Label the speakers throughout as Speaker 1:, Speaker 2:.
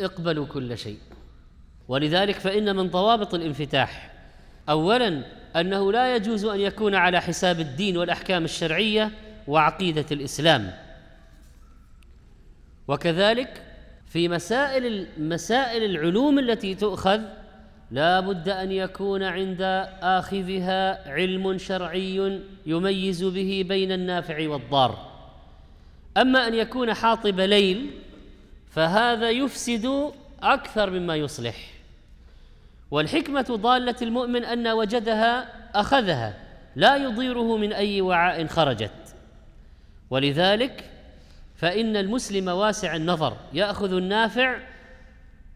Speaker 1: اقبلوا كل شيء ولذلك فإن من ضوابط الانفتاح أولا أنه لا يجوز أن يكون على حساب الدين والأحكام الشرعية وعقيدة الإسلام وكذلك في مسائل مسائل العلوم التي تؤخذ لا بد أن يكون عند آخذها علم شرعي يميز به بين النافع والضار أما أن يكون حاطب ليل فهذا يفسد اكثر مما يصلح والحكمه ضاله المؤمن ان وجدها اخذها لا يضيره من اي وعاء خرجت ولذلك فان المسلم واسع النظر ياخذ النافع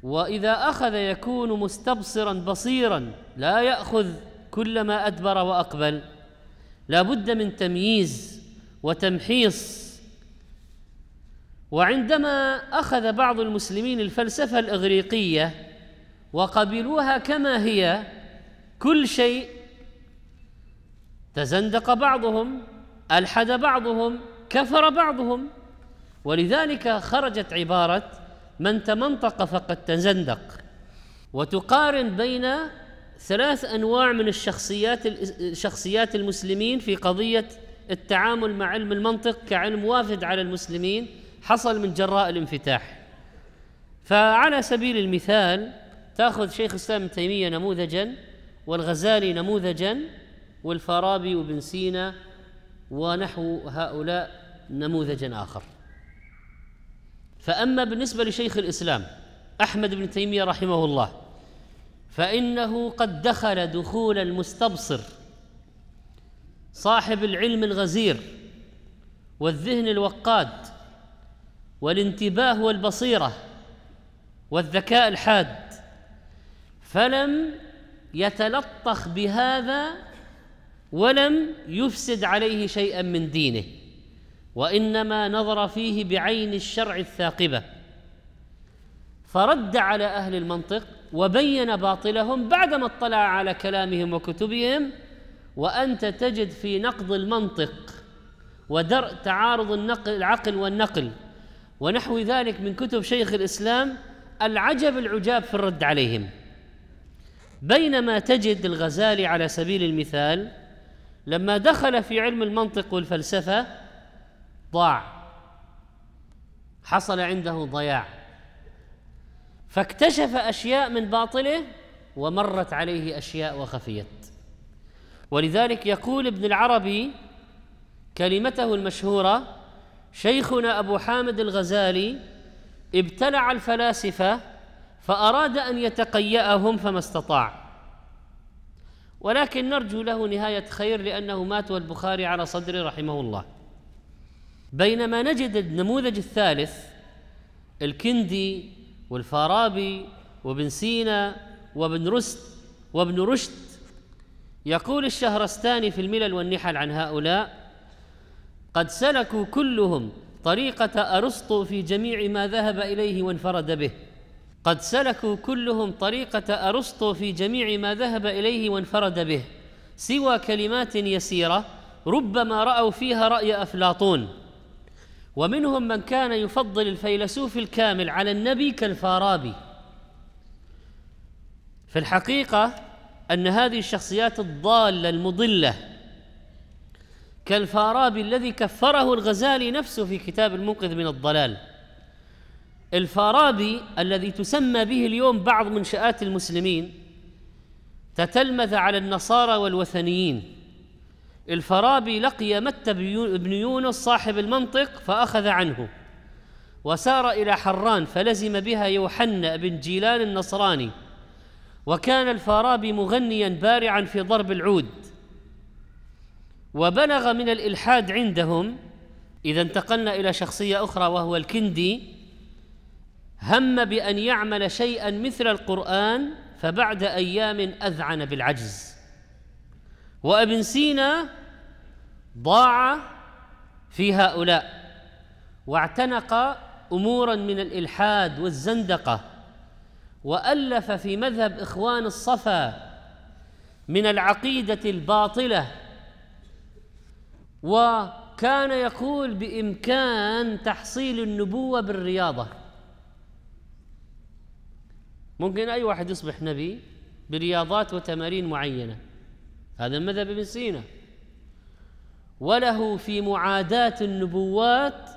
Speaker 1: واذا اخذ يكون مستبصرا بصيرا لا ياخذ كل ما ادبر واقبل لا بد من تمييز وتمحيص وعندما اخذ بعض المسلمين الفلسفه الاغريقيه وقبلوها كما هي كل شيء تزندق بعضهم الحد بعضهم كفر بعضهم ولذلك خرجت عباره من تمنطق فقد تزندق وتقارن بين ثلاث انواع من الشخصيات شخصيات المسلمين في قضيه التعامل مع علم المنطق كعلم وافد على المسلمين حصل من جراء الانفتاح فعلى سبيل المثال تاخذ شيخ الاسلام ابن تيميه نموذجا والغزالي نموذجا والفارابي وابن سينا ونحو هؤلاء نموذجا اخر فاما بالنسبه لشيخ الاسلام احمد بن تيميه رحمه الله فانه قد دخل دخول المستبصر صاحب العلم الغزير والذهن الوقاد والانتباه والبصيره والذكاء الحاد فلم يتلطخ بهذا ولم يفسد عليه شيئا من دينه وانما نظر فيه بعين الشرع الثاقبه فرد على اهل المنطق وبين باطلهم بعدما اطلع على كلامهم وكتبهم وانت تجد في نقض المنطق ودرء تعارض النقل العقل والنقل ونحو ذلك من كتب شيخ الاسلام العجب العجاب في الرد عليهم بينما تجد الغزالي على سبيل المثال لما دخل في علم المنطق والفلسفه ضاع حصل عنده ضياع فاكتشف اشياء من باطله ومرت عليه اشياء وخفيت ولذلك يقول ابن العربي كلمته المشهوره شيخنا ابو حامد الغزالي ابتلع الفلاسفه فاراد ان يتقياهم فما استطاع ولكن نرجو له نهايه خير لانه مات والبخاري على صدره رحمه الله بينما نجد النموذج الثالث الكندي والفارابي وابن سينا وابن رست وابن رشد يقول الشهرستاني في الملل والنحل عن هؤلاء قد سلكوا كلهم طريقة أرسطو في جميع ما ذهب إليه وانفرد به قد سلكوا كلهم طريقة أرسطو في جميع ما ذهب إليه وانفرد به سوى كلمات يسيرة ربما رأوا فيها رأي أفلاطون ومنهم من كان يفضل الفيلسوف الكامل على النبي كالفارابي في الحقيقة أن هذه الشخصيات الضالة المضلة كالفارابي الذي كفره الغزالي نفسه في كتاب المنقذ من الضلال الفارابي الذي تسمى به اليوم بعض منشآت المسلمين تتلمذ على النصارى والوثنيين الفارابي لقي متى بن يونس صاحب المنطق فأخذ عنه وسار إلى حران فلزم بها يوحنا بن جيلان النصراني وكان الفارابي مغنيا بارعا في ضرب العود وبلغ من الإلحاد عندهم إذا انتقلنا إلى شخصية أخرى وهو الكندي هم بأن يعمل شيئا مثل القرآن فبعد أيام أذعن بالعجز وابن سينا ضاع في هؤلاء واعتنق امورا من الالحاد والزندقه والف في مذهب اخوان الصفا من العقيده الباطله وكان يقول بإمكان تحصيل النبوة بالرياضة ممكن أي واحد يصبح نبي برياضات وتمارين معينة هذا مذهب ابن سينا وله في معاداة النبوات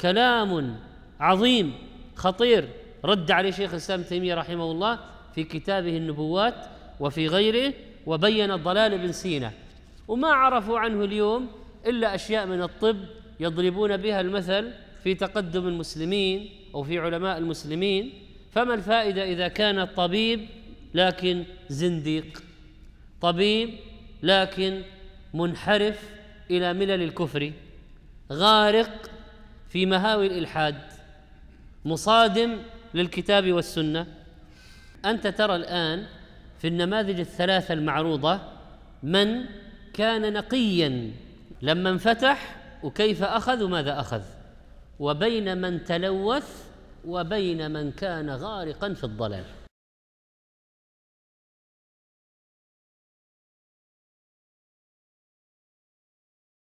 Speaker 1: كلام عظيم خطير رد عليه شيخ الإسلام ابن تيمية رحمه الله في كتابه النبوات وفي غيره وبين ضلال ابن سينا وما عرفوا عنه اليوم إلا أشياء من الطب يضربون بها المثل في تقدم المسلمين أو في علماء المسلمين فما الفائدة إذا كان الطبيب لكن زنديق طبيب لكن منحرف إلى ملل الكفر غارق في مهاوي الإلحاد مصادم للكتاب والسنة أنت ترى الآن في النماذج الثلاثة المعروضة من كان نقيا لما انفتح وكيف أخذ وماذا أخذ وبين من تلوث وبين من كان غارقا في الضلال